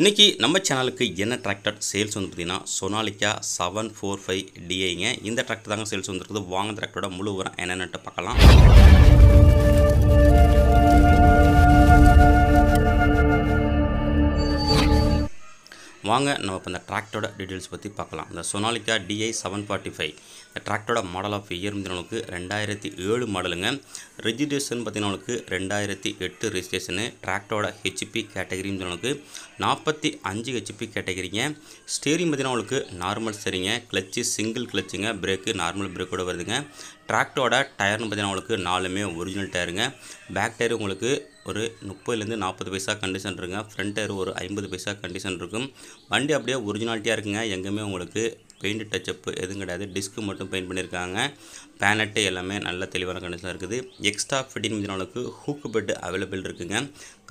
இன்றைக்கி நம்ம சேனலுக்கு என்ன டிராக்டர் சேல்ஸ் வந்து பார்த்திங்கன்னா சோனாலிக்கா செவன் ஃபோர் ஃபைவ் டிஐங்க இந்த டிராக்டர் தாங்க சேல்ஸ் வந்துருக்குது வாங்க டிராக்டரோட முழு உரம் என்னென்னட்டு பார்க்கலாம் வாங்க நம்ம இப்போ இந்த டிராக்டரோட டீட்டெயில்ஸ் பற்றி பார்க்கலாம் இந்த Sonalika DI seven forty five டிராக்டரோட மாடல் ஆஃப் இயர் உங்களுக்கு ரெண்டாயிரத்தி ஏழு மாடலுங்க ரெஜிஸ்ட்ரேஷன் பார்த்தீங்கன்னா ரெண்டாயிரத்தி எட்டு ரெஜிஸ்ட்ரேஷனு டிராக்டரோட ஹெச்பி கேட்டகரின்னு உங்களுக்கு நாற்பத்தி அஞ்சு ஹெச்பி கேட்டகரிங்க ஸ்டேரிங் பார்த்தீங்கன்னா நார்மல் சரிங்க கிளச்சு சிங்கிள் கிளச்சுங்க பிரேக்கு நார்மல் பிரேக்கோடு வருதுங்க டிராக்டரோட டயர்னு பார்த்தீங்கன்னா உங்களுக்கு நாலுமே ஒரிஜினல் டயருங்க பேக் டயர் உங்களுக்கு ஒரு முப்பதுலேருந்து நாற்பது பைசா கண்டிஷன் இருக்குங்க ஃப்ரண்ட் டயர் ஒரு ஐம்பது பைசா கண்டிஷன் இருக்கும் வண்டி அப்படியே ஒரிஜினாலிட்டியாக இருக்குங்க எங்கேயுமே உங்களுக்கு பெயிண்ட் டச்சப்பு எதுவும் கிடையாது டிஸ்க்கு மட்டும் பெயிண்ட் பண்ணியிருக்காங்க பேனட்டு எல்லாமே நல்ல தெளிவான கண்டிஷனாக இருக்குது எக்ஸ்ட்ரா ஃபிட்டிங் மிஞ்சின அளவுக்கு ஹூக்கு பெட்டு அவைலபிள் இருக்குங்க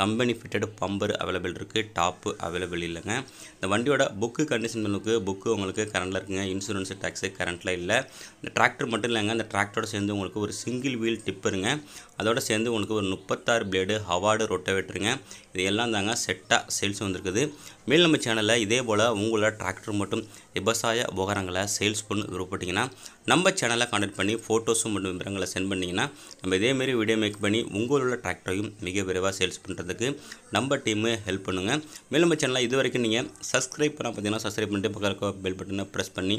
கம்பெனி ஃபிட்டட் பம்பர் அவைலபிள் இருக்குது டாப்பு அவைலபிள் இல்லைங்க இந்த வண்டியோட புக்கு கண்டிஷன் அளவுக்கு புக்கு உங்களுக்கு கரண்டில் இருக்குங்க இன்சூரன்ஸ் டேக்ஸு கரண்ட்டில் இல்லை இந்த டிராக்டர் மட்டும் இல்லைங்க அந்த டிராக்டரோட சேர்ந்து உங்களுக்கு ஒரு சிங்கிள் வீல் டிப்புருங்க அதோட சேர்ந்து உங்களுக்கு ஒரு முப்பத்தாறு பிளேடு ஹவார்டு ரொட்டவேட்டருங்க இது எல்லாம் தாங்க செட்டாக சேல்ஸ் வந்திருக்குது மேல் நம்ம சேனலில் இதே போல் உங்களோட டிராக்டர் மட்டும் விவசாய உபகரணங்களை சேல்ஸ் பண்ணு விருப்பப்பட்டீங்கன்னா நம்ம சேனலை காண்டக்ட் பண்ணி ஃபோட்டோஸும் மற்றும் விவரங்களை சென்ட் பண்ணிங்கன்னா நம்ம இதேமாரி வீடியோ மேக் பண்ணி உங்களோட உள்ள டிராக்டரையும் மிக விரைவாக சேல்ஸ் பண்ணுறதுக்கு நம்ம டீமு ஹெல்ப் பண்ணுங்கள் மேலும் நம்ம இது வரைக்கும் நீங்கள் சப்ஸ்கிரைப் பண்ணால் பார்த்தீங்கன்னா சப்ஸ்கிரைப் பண்ணிட்டு பக்கம் பெல் பட்டனை ப்ரெஸ் பண்ணி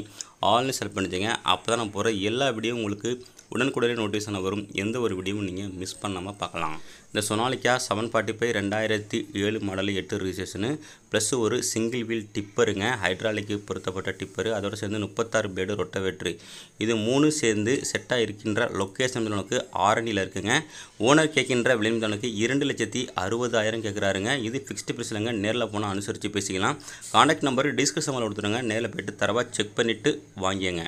ஆல்னு செலக்ட் பண்ணிச்சிங்க அப்போ தான் நான் போகிற எல்லா வீடியோ உங்களுக்கு உடனுக்குடனே நோட்டிஃபிகேஷன் வரும் எந்த ஒரு வீடியோவும் நீங்கள் மிஸ் பண்ணாமல் பார்க்கலாம் இந்த சொனாலிக்கா செவன் ஃபார்ட்டி ஃபைவ் ரெண்டாயிரத்தி ஏழு மாடல் எட்டு ரிஜிஸ்ட்ரேஷனு ப்ளஸ் ஒரு சிங்கிள் வீல் டிப்பருங்க ஹைட்ராலிக்கு பொருத்தப்பட்ட டிப்பரு அதோடு சேர்ந்து முப்பத்தாறு பேடு ரொட்டவேட்ரு இது மூணு சேர்ந்து செட்டாக இருக்கின்ற லொக்கேஷன் நமக்கு ஆரணியில் இருக்குங்க ஓனர் கேட்கின்ற விளையாட்டு இரண்டு லட்சத்தி அறுபதாயிரம் கேட்குறாருங்க இது ஃபிக்ஸ்டு ப்ரைஸ்லங்க நேரில் போனால் அனுசரித்து பேசிக்கலாம் கான்டாக்ட் நம்பர் டிஸ்கிரிப்ஷனில் கொடுத்துருங்க நேரில் போய்ட்டு தரவாக செக் பண்ணிவிட்டு வாங்கியங்க